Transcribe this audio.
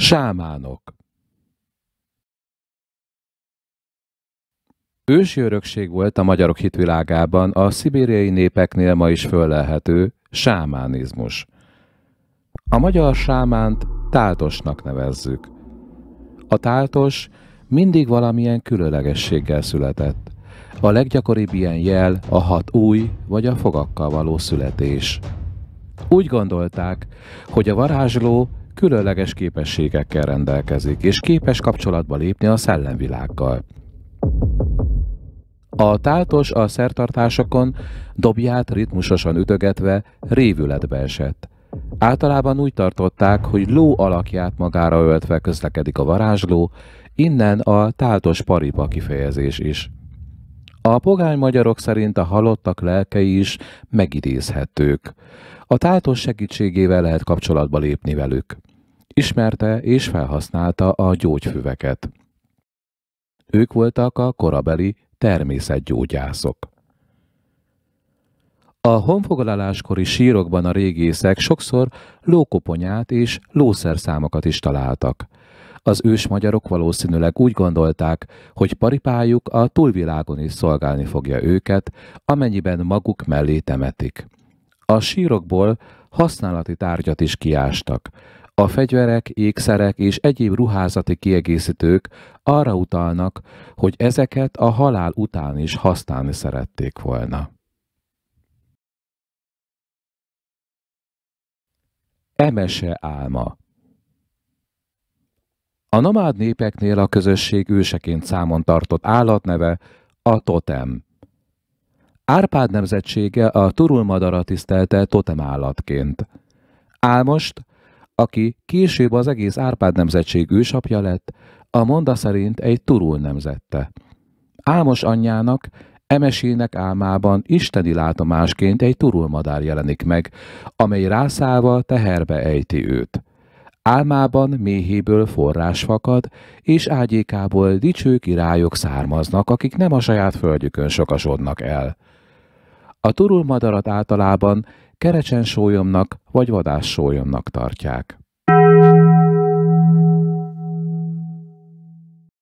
Sámánok Ősi örökség volt a magyarok hitvilágában a szibériai népeknél ma is föllelhető sámánizmus. A magyar sámánt táltosnak nevezzük. A táltos mindig valamilyen különlegességgel született. A leggyakoribb ilyen jel a hat új vagy a fogakkal való születés. Úgy gondolták, hogy a varázsló különleges képességekkel rendelkezik, és képes kapcsolatba lépni a szellemvilággal. A táltos a szertartásokon dobját ritmusosan ütögetve révületbe esett. Általában úgy tartották, hogy ló alakját magára öltve közlekedik a varázsló, innen a táltos paripa kifejezés is. A pogány magyarok szerint a halottak lelkei is megidézhetők. A táltos segítségével lehet kapcsolatba lépni velük. Ismerte és felhasználta a gyógyfüveket. Ők voltak a korabeli természetgyógyászok. A honfoglaláskori sírokban a régészek sokszor lókoponyát és lószerszámokat is találtak. Az ős magyarok valószínűleg úgy gondolták, hogy paripájuk a túlvilágon is szolgálni fogja őket, amennyiben maguk mellé temetik. A sírokból használati tárgyat is kiástak. A fegyverek, ékszerek és egyéb ruházati kiegészítők arra utalnak, hogy ezeket a halál után is használni szerették volna. Emese álma A nomád népeknél a közösség őseként számon tartott állatneve a totem. Árpád nemzetsége a turulmadara tisztelte állatként. Álmost aki később az egész Árpád nemzetség ősapja lett, a monda szerint egy turul nemzette. Ámos anyjának, Emesének álmában isteni látomásként egy turulmadár jelenik meg, amely rászállva teherbe ejti őt. Álmában méhéből forrás fakad, és ágyékából dicső királyok származnak, akik nem a saját földjükön sokasodnak el. A madarat általában kerecsensólyomnak vagy vadássólyomnak tartják.